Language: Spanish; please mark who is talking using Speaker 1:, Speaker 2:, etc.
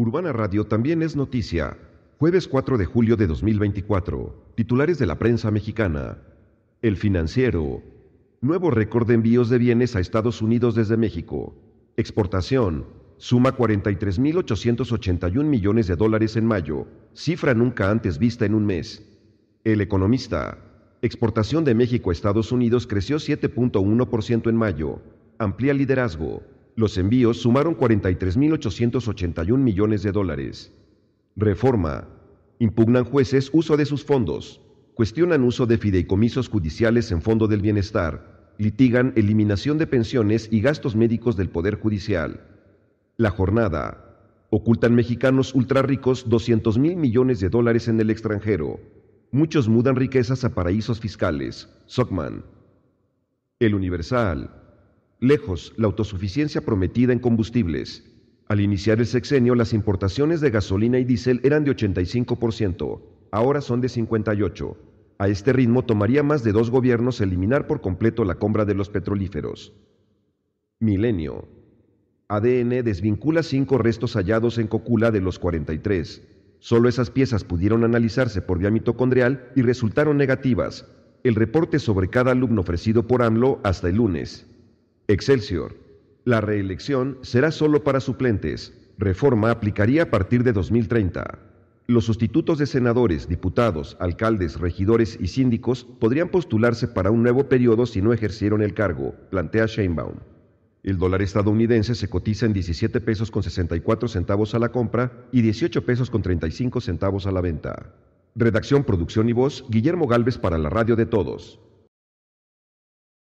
Speaker 1: Urbana Radio también es noticia. Jueves 4 de julio de 2024. Titulares de la prensa mexicana. El financiero. Nuevo récord de envíos de bienes a Estados Unidos desde México. Exportación. Suma 43.881 millones de dólares en mayo, cifra nunca antes vista en un mes. El economista. Exportación de México a Estados Unidos creció 7.1% en mayo. Amplía liderazgo. Los envíos sumaron 43.881 millones de dólares. Reforma. Impugnan jueces uso de sus fondos. Cuestionan uso de fideicomisos judiciales en fondo del bienestar. Litigan eliminación de pensiones y gastos médicos del Poder Judicial. La jornada. Ocultan mexicanos ultrarricos 200 mil millones de dólares en el extranjero. Muchos mudan riquezas a paraísos fiscales. Sockman. El Universal lejos la autosuficiencia prometida en combustibles. Al iniciar el sexenio, las importaciones de gasolina y diésel eran de 85%, ahora son de 58%. A este ritmo tomaría más de dos gobiernos eliminar por completo la compra de los petrolíferos. Milenio. ADN desvincula cinco restos hallados en Cocula de los 43. Solo esas piezas pudieron analizarse por vía mitocondrial y resultaron negativas. El reporte sobre cada alumno ofrecido por AMLO hasta el lunes. Excelsior. La reelección será solo para suplentes. Reforma aplicaría a partir de 2030. Los sustitutos de senadores, diputados, alcaldes, regidores y síndicos podrían postularse para un nuevo periodo si no ejercieron el cargo, plantea Sheinbaum. El dólar estadounidense se cotiza en 17 pesos con 64 centavos a la compra y 18 pesos con 35 centavos a la venta. Redacción, producción y voz, Guillermo Galvez para la radio de todos.